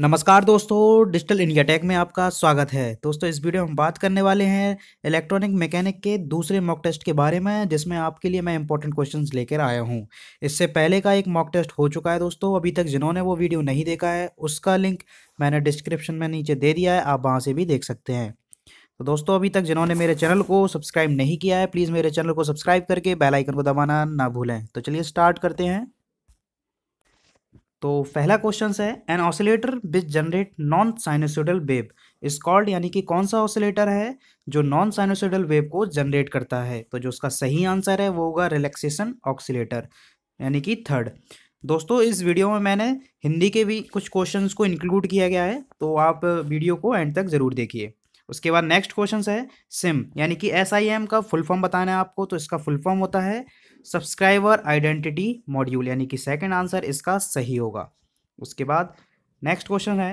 नमस्कार दोस्तों digital India take में आपका स्वागत है दोस्तों इस वीडियो में हम बात करने वाले हैं इलेक्ट्रॉनिक मैकेनिक के दूसरे मॉक टेस्ट के बारे में जिसमें आपके लिए मैं इंपॉर्टेंट क्वेश्चंस लेकर आया हूं इससे पहले का एक मॉक टेस्ट हो चुका है दोस्तों अभी तक जिन्होंने वो वीडियो नहीं देखा है उसका लिंक मैंने डिस्क्रिप्शन में नीचे दे दिया है आप वहाँ से भी देख सकते हैं तो दोस्तों अभी तक जिन्होंने मेरे चैनल को सब्सक्राइब नहीं किया है प्लीज़ मेरे चैनल को सब्सक्राइब करके बेलाइकन को दबाना ना भूलें तो चलिए स्टार्ट करते हैं तो पहला क्वेश्चन है an oscillator which generate non sinusoidal wave is called यानी कि कौन सा ऑसिलेटर है जो नॉन साइनोसोडल वेब को जनरेट करता है तो जो उसका सही आंसर है वो होगा रिलैक्सेशन ऑक्सीटर यानी कि थर्ड दोस्तों इस वीडियो में मैंने हिंदी के भी कुछ क्वेश्चंस को इंक्लूड किया गया है तो आप वीडियो को एंड तक ज़रूर देखिए उसके बाद नेक्स्ट क्वेश्चन है सिम यानी कि एस आई एम का फुल फॉर्म बताना है आपको तो इसका फुल फॉर्म होता है सब्सक्राइबर आइडेंटिटी मॉड्यूल यानी कि सेकेंड आंसर इसका सही होगा उसके बाद नेक्स्ट क्वेश्चन है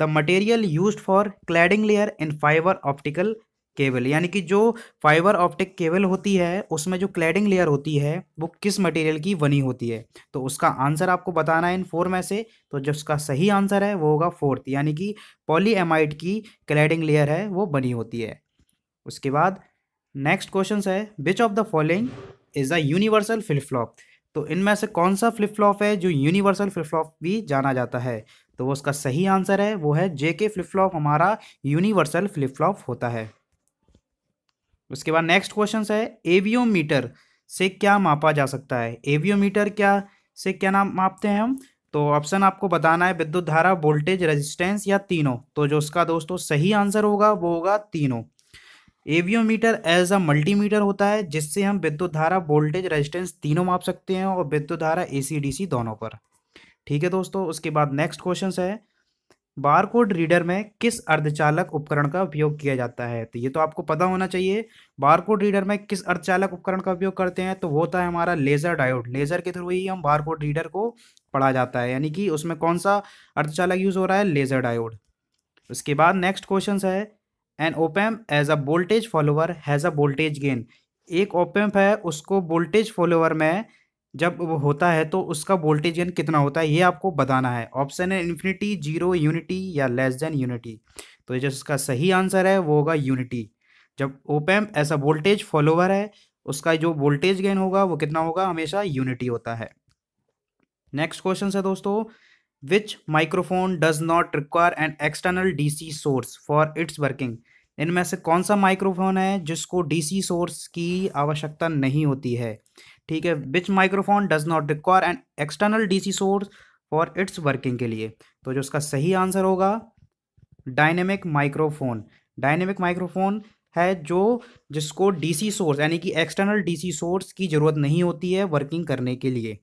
the material use for cladding layer in fibre optical cable यानी कि जो फाइबर ऑप्टिक केबल होती है उसमें जो क्लैडिंग लेयर होती है वो किस मटेरियल की बनी होती है तो उसका आंसर आपको बताना है इन फोर में से तो जो उसका सही आंसर है वो होगा फोर्थ यानी कि पॉलीएमाइड की क्लैडिंग लेयर है वो बनी होती है उसके बाद नेक्स्ट क्वेश्चन है which of the following is the universal flip flop तो इनमें से कौन सा फ्लिप फ्लॉप है जो यूनिवर्सल फ्लिप फ्लॉप भी जाना जाता है तो वो उसका सही आंसर है वो है जे के फ्लिप फ्लॉप हमारा यूनिवर्सल फ्लिप फ्लॉप होता है उसके बाद नेक्स्ट क्वेश्चन है एवियोमीटर से क्या मापा जा सकता है एवियोमीटर क्या से क्या नाम मापते हैं हम तो ऑप्शन आपको बताना है विद्युत धारा वोल्टेज रेजिस्टेंस या तीनों तो जो उसका दोस्तों सही आंसर होगा वो होगा तीनों एवियोमीटर एज अ मल्टीमीटर होता है जिससे हम विद्युत धारा वोल्टेज रेजिस्टेंस तीनों माप सकते हैं और विद्युत धारा ए दोनों पर ठीक है दोस्तों उसके बाद नेक्स्ट क्वेश्चन है बारकोड रीडर में किस अर्धचालक उपकरण का उपयोग किया जाता है तो ये तो आपको पता होना चाहिए बारकोड रीडर में किस अर्धचालक उपकरण का उपयोग करते हैं तो वो होता है हमारा लेज़र डायोड लेज़र के थ्रू ही हम बारकोड रीडर को पढ़ा जाता है यानी कि उसमें कौन सा अर्धचालक यूज़ हो रहा है लेज़र डायोड उसके बाद नेक्स्ट क्वेश्चन है an op amp as a voltage follower has a voltage gain एक ओपैम्प है उसको वोल्टेज फॉलोअर में जब वो होता है तो उसका वोल्टेज गेन कितना होता है ये आपको बताना है ऑप्शन है इन्फिनिटी जीरो यूनिटी या लेस देन यूनिटी तो जो इसका सही आंसर है वो होगा यूनिटी जब ओपैम्प ऐसा वोल्टेज फॉलोवर है उसका जो वोल्टेज गेन होगा वो कितना होगा हमेशा यूनिटी होता है नेक्स्ट क्वेश्चन है दोस्तों which microphone does not require an external DC source for its working इनमें से कौन सा माइक्रोफोन है जिसको डीसी सोर्स की आवश्यकता नहीं होती है ठीक है which microphone does not require an external DC source for its working के लिए तो जो उसका सही आंसर होगा डायनेमिक माइक्रोफोन डायनेमिक माइक्रोफोन है जो जिसको डीसी सोर्स यानी कि एक्सटर्नल डीसी सोर्स की ज़रूरत नहीं होती है वर्किंग करने के लिए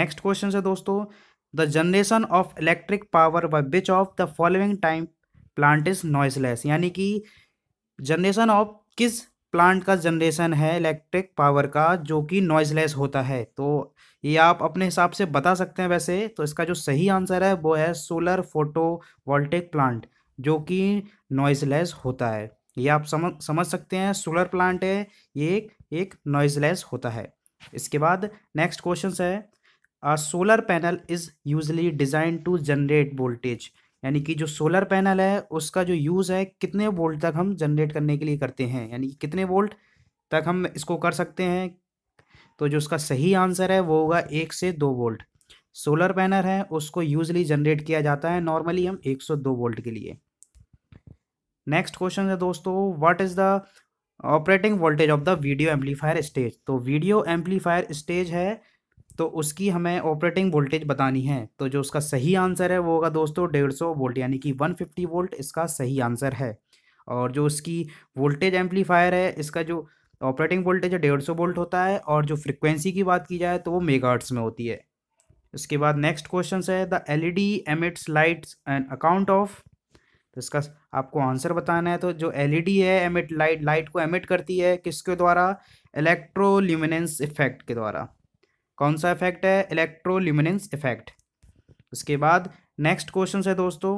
नेक्स्ट क्वेश्चन है दोस्तों the generation of electric power by which of the following time plant is noiseless यानी कि जनरेशन ऑफ किस प्लांट का जनरेशन है इलेक्ट्रिक पावर का जो कि नॉइजलेस होता है तो ये आप अपने हिसाब से बता सकते हैं वैसे तो इसका जो सही आंसर है वो है सोलर फोटो वोल्टिक प्लांट जो कि नॉइजलेस होता है ये आप समझ समझ सकते हैं सोलर प्लांट है ये एक एक नॉइजलेस होता है इसके बाद नेक्स्ट क्वेश्चन है solar panel is usually design to generate voltage यानी कि जो सोलर पैनल है उसका जो यूज़ है कितने वोल्ट तक हम जनरेट करने के लिए करते हैं यानी कितने वोल्ट तक हम इसको कर सकते हैं तो जो उसका सही आंसर है वो होगा एक से दो वोल्ट सोलर पैनल है उसको यूजली जनरेट किया जाता है नॉर्मली हम दो वोल्ट के लिए नेक्स्ट क्वेश्चन है दोस्तों what is the operating voltage of the video amplifier stage तो वीडियो एम्पलीफायर स्टेज है तो उसकी हमें ऑपरेटिंग वोल्टेज बतानी है तो जो उसका सही आंसर है वो होगा दोस्तों डेढ़ सौ वोल्ट यानी कि वन फिफ्टी वोल्ट इसका सही आंसर है और जो उसकी वोल्टेज एम्पलीफायर है इसका जो ऑपरेटिंग वोल्टेज है डेढ़ सौ वोल्ट होता है और जो फ्रिक्वेंसी की बात की जाए तो वो मेगाट्स में होती है इसके बाद नेक्स्ट क्वेश्चन है the L E D emits lights and account of तो इसका आपको आंसर बताना है तो जो एल ई डी है एमिट लाइट लाइट को एमिट करती है किसके द्वारा इलेक्ट्रोल्यूमिनेंस इफेक्ट के द्वारा कौन सा इफेक्ट है इलेक्ट्रोल्यूमिनेंस इफेक्ट उसके बाद नेक्स्ट क्वेश्चन है दोस्तों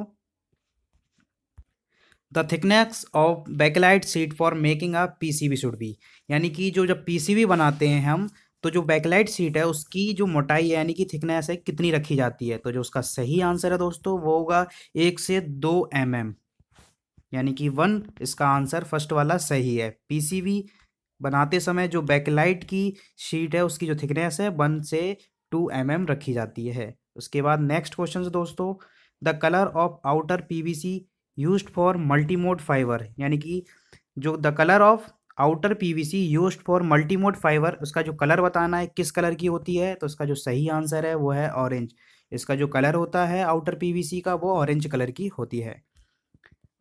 the thickness of backlight sheet for making a PCB should be यानी कि जो जब पीसीबी बनाते हैं हम तो जो बैकलाइट सीट है उसकी जो मोटाई है यानी कि थिकनेस है कितनी रखी जाती है तो जो उसका सही आंसर है दोस्तों वो होगा एक से दो एम एम यानी कि वन इसका आंसर फर्स्ट वाला सही है पीसीबी बनाते समय जो बैकलाइट की शीट है उसकी जो थिकनेस है वन से टू एम mm रखी जाती है उसके बाद नेक्स्ट क्वेश्चन दोस्तों the colour of outer P V C use for multimode fibre यानी कि जो the colour of outer P V C use for multimode fibre उसका जो कलर बताना है किस कलर की होती है तो उसका जो सही आंसर है वो है ऑरेंज इसका जो कलर होता है आउटर पी वी सी का वो ऑरेंज कलर की होती है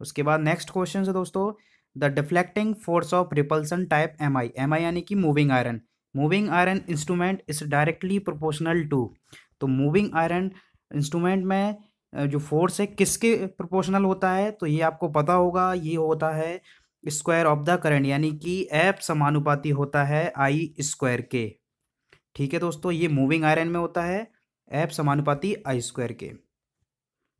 उसके बाद नेक्स्ट क्वेश्चन है दोस्तों the deflecting force of repulsion type M I M I यानी कि moving iron moving iron instrument is directly proportional to तो मूविंग आयरन इंस्ट्रूमेंट में जो फोर्स है किसके प्रोपोर्शनल होता है तो ये आपको पता होगा ये होता है स्क्वायर ऑफ द करंट यानी कि एप समानुपाती होता है आई स्क्वायर के ठीक है दोस्तों ये मूविंग आयरन में होता है एप समानुपाती आई स्क्वायर के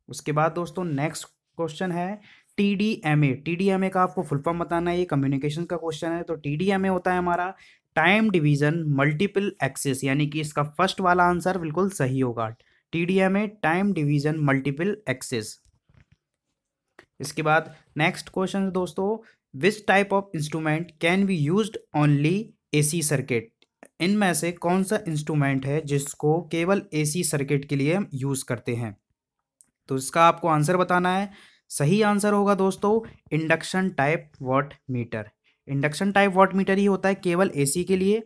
उसके बाद दोस्तों नेक्स्ट क्वेश्चन है T D M A T D M A का आपको फुल फॉर्म बताना है ये कम्युनिकेशन का क्वेश्चन है तो टी डी एम ए होता है हमारा टाइम डिवीजन मल्टीपल एक्सेस यानी कि इसका फर्स्ट वाला आंसर बिल्कुल सही होगा T D M A time division multiple access इसके बाद नेक्स्ट क्वेश्चन दोस्तों which type of instrument can be use only A C circuit इनमें से कौन सा इंस्ट्रूमेंट है जिसको केवल एसी सर्किट के लिए हम यूज़ करते हैं तो इसका आपको आंसर बताना है सही आंसर होगा दोस्तों induction type watt meter induction type watt meter ही होता है केवल एसी के लिए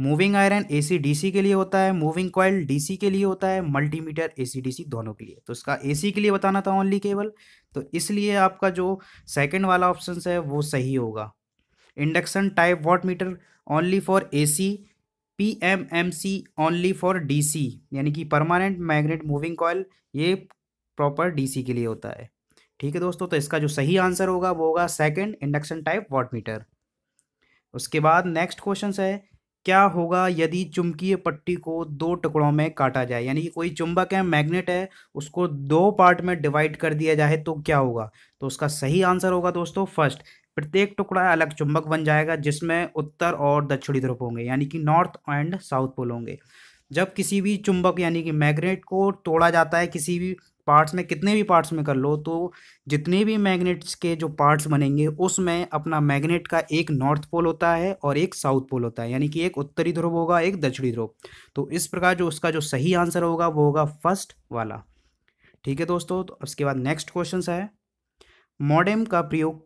मूविंग आयरन एसी डीसी के लिए होता है मूविंग कॉयल डीसी के लिए होता है मल्टीमीटर एसी डीसी दोनों के लिए तो इसका एसी के लिए बताना था ओनली केवल तो इसलिए आपका जो सेकंड वाला ऑप्शन है वो सही होगा induction type watt meter only for C P M M C only for D C यानी कि परमानेंट मैग्नेट मूविंग कॉयल ये प्रॉपर सी के लिए होता है ठीक है दोस्तों तो इसका जो सही आंसर होगा वो होगा second induction type watt meter उसके बाद नेक्स्ट क्वेश्चन है क्या होगा यदि चुंबकीय पट्टी को दो टुकड़ों में काटा जाए यानी कि कोई चुंबक है मैग्नेट है उसको दो पार्ट में डिवाइड कर दिया जाए तो क्या होगा तो उसका सही आंसर होगा दोस्तों फर्स्ट प्रत्येक टुकड़ा अलग चुंबक बन जाएगा जिसमें उत्तर और दक्षिणी ध्रुव होंगे यानी कि नॉर्थ एंड साउथ पोल होंगे जब किसी भी चुंबक यानी कि मैग्नेट को तोड़ा जाता है किसी भी पार्ट्स में कितने भी पार्ट्स में कर लो तो जितने भी मैग्नेट्स के जो पार्ट्स बनेंगे उसमें अपना मैग्नेट का एक नॉर्थ पोल होता है और एक साउथ पोल होता है यानी कि एक उत्तरी ध्रुव होगा एक दक्षिणी ध्रुव तो इस प्रकार जो उसका जो सही आंसर होगा वो होगा फर्स्ट वाला ठीक है दोस्तों तो उसके बाद नेक्स्ट क्वेश्चन है मॉडर्म का प्रयोग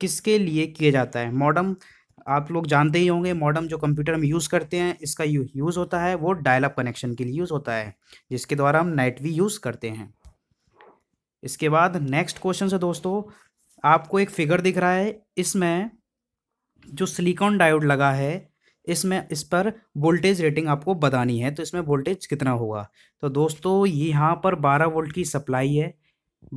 किसके लिए किया जाता है मॉडर्म आप लोग जानते ही होंगे मॉडर्म जो कंप्यूटर हम यूज़ करते हैं इसका यूज़ होता है वो डायलॉग कनेक्शन के लिए यूज़ होता है जिसके द्वारा हम नेट भी यूज़ करते हैं इसके बाद नेक्स्ट क्वेश्चन से दोस्तों आपको एक फिगर दिख रहा है इसमें जो सिलिकॉन डायोड लगा है इसमें इस पर वोल्टेज रेटिंग आपको बतानी है तो इसमें वोल्टेज कितना होगा तो दोस्तों यहाँ पर 12 वोल्ट की सप्लाई है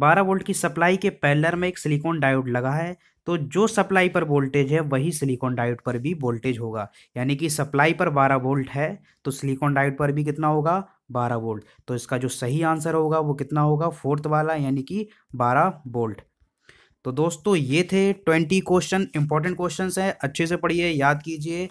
12 वोल्ट की सप्लाई के पैलर में एक सिलिकॉन डायोड लगा है तो जो सप्लाई पर वोल्टेज है वही सिलिकॉन डायोड पर भी वोल्टेज होगा यानी कि सप्लाई पर 12 वोल्ट है तो सिलिकॉन डायोड पर भी कितना होगा बारह वोल्ट तो इसका जो सही आंसर होगा वो कितना होगा फोर्थ वाला यानी कि बारह वोल्ट तो दोस्तों ये थे ट्वेंटी क्वेश्चन इंपॉर्टेंट क्वेश्चन हैं अच्छे से पढ़िए याद कीजिए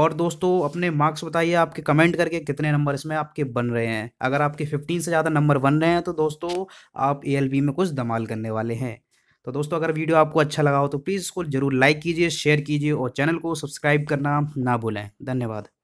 और दोस्तों अपने मार्क्स बताइए आपके कमेंट करके कितने नंबर इसमें आपके बन रहे हैं अगर आपके फिफ्टीन से ज़्यादा नंबर बन रहे हैं तो दोस्तों आप ए में कुछ धमाल करने वाले हैं तो दोस्तों अगर वीडियो आपको अच्छा लगा हो तो प्लीज़ इसको ज़रूर लाइक कीजिए शेयर कीजिए और चैनल को सब्सक्राइब करना ना भूलें धन्यवाद